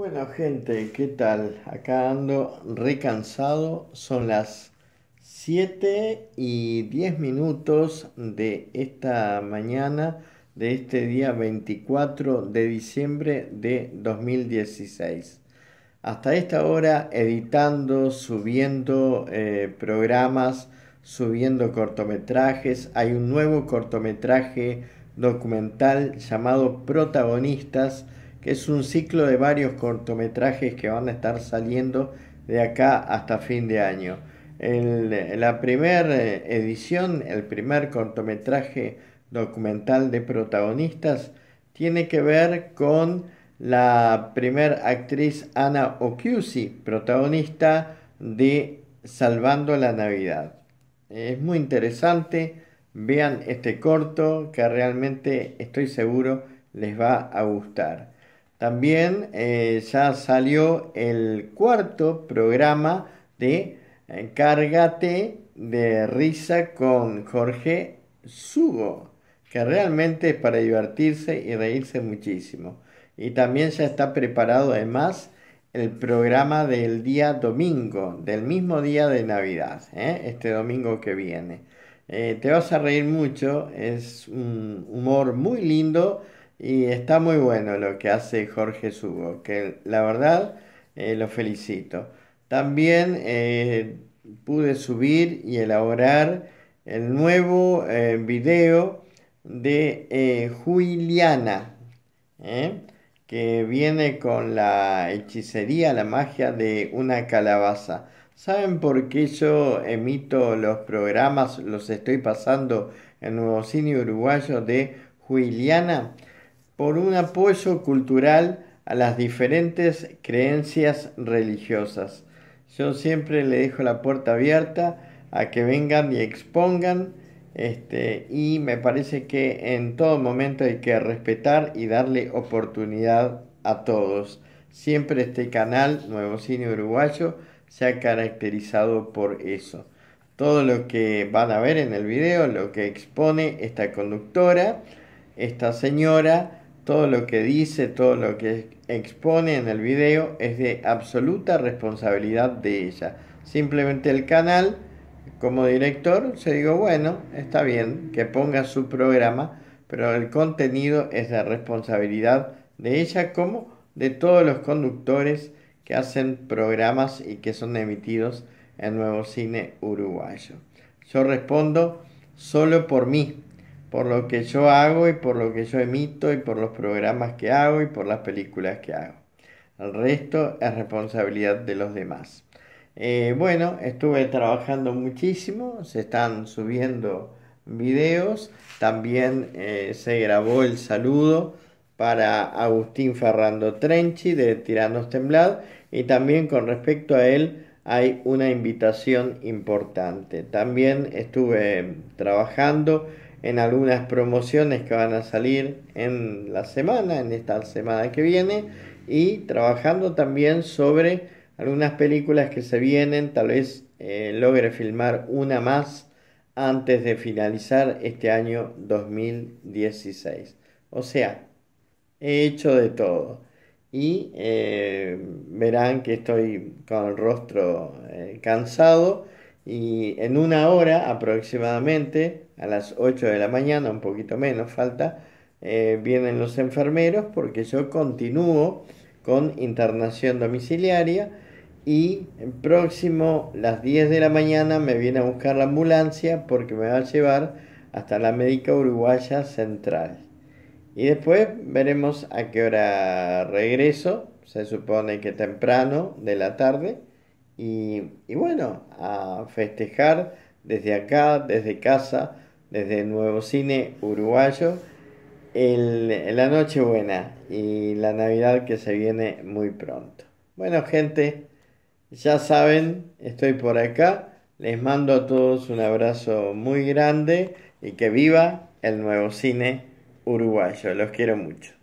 Bueno gente, ¿qué tal? Acá ando recansado, son las 7 y 10 minutos de esta mañana, de este día 24 de diciembre de 2016. Hasta esta hora editando, subiendo eh, programas, subiendo cortometrajes, hay un nuevo cortometraje documental llamado Protagonistas, que es un ciclo de varios cortometrajes que van a estar saliendo de acá hasta fin de año. la primera eh, edición, el primer cortometraje documental de protagonistas, tiene que ver con la primera actriz Ana Ocusi, protagonista de Salvando la Navidad. Es muy interesante, vean este corto que realmente estoy seguro les va a gustar. También eh, ya salió el cuarto programa de Cárgate de risa con Jorge Sugo, que realmente es para divertirse y reírse muchísimo. Y también ya está preparado además el programa del día domingo, del mismo día de Navidad, ¿eh? este domingo que viene. Eh, te vas a reír mucho, es un humor muy lindo y está muy bueno lo que hace Jorge Sugo, que la verdad eh, lo felicito. También eh, pude subir y elaborar el nuevo eh, video de Juliana, que viene con la hechicería, la magia de una calabaza. ¿Saben por qué yo emito los programas, los estoy pasando en Nuevo Cine Uruguayo de Juliana? por un apoyo cultural a las diferentes creencias religiosas. Yo siempre le dejo la puerta abierta a que vengan y expongan este, y me parece que en todo momento hay que respetar y darle oportunidad a todos. Siempre este canal Nuevo Cine Uruguayo se ha caracterizado por eso. Todo lo que van a ver en el video, lo que expone esta conductora, esta señora, todo lo que dice, todo lo que expone en el video es de absoluta responsabilidad de ella. Simplemente el canal, como director, se digo, bueno, está bien que ponga su programa, pero el contenido es de responsabilidad de ella como de todos los conductores que hacen programas y que son emitidos en Nuevo Cine Uruguayo. Yo respondo solo por mí, por lo que yo hago y por lo que yo emito y por los programas que hago y por las películas que hago. El resto es responsabilidad de los demás. Eh, bueno, estuve trabajando muchísimo, se están subiendo videos, también eh, se grabó el saludo para Agustín Ferrando Trenchi de Tiranos Temblad y también con respecto a él hay una invitación importante. También estuve trabajando en algunas promociones que van a salir en la semana, en esta semana que viene, y trabajando también sobre algunas películas que se vienen, tal vez eh, logre filmar una más antes de finalizar este año 2016. O sea, he hecho de todo. Y eh, verán que estoy con el rostro eh, cansado y en una hora aproximadamente, a las 8 de la mañana, un poquito menos falta, eh, vienen los enfermeros porque yo continúo con internación domiciliaria y próximo, las 10 de la mañana, me viene a buscar la ambulancia porque me va a llevar hasta la médica uruguaya central. Y después veremos a qué hora regreso, se supone que temprano de la tarde y, y bueno, a festejar desde acá, desde casa, desde el Nuevo Cine Uruguayo, el, la Nochebuena y la Navidad que se viene muy pronto. Bueno, gente, ya saben, estoy por acá. Les mando a todos un abrazo muy grande y que viva el nuevo cine uruguayo. Los quiero mucho.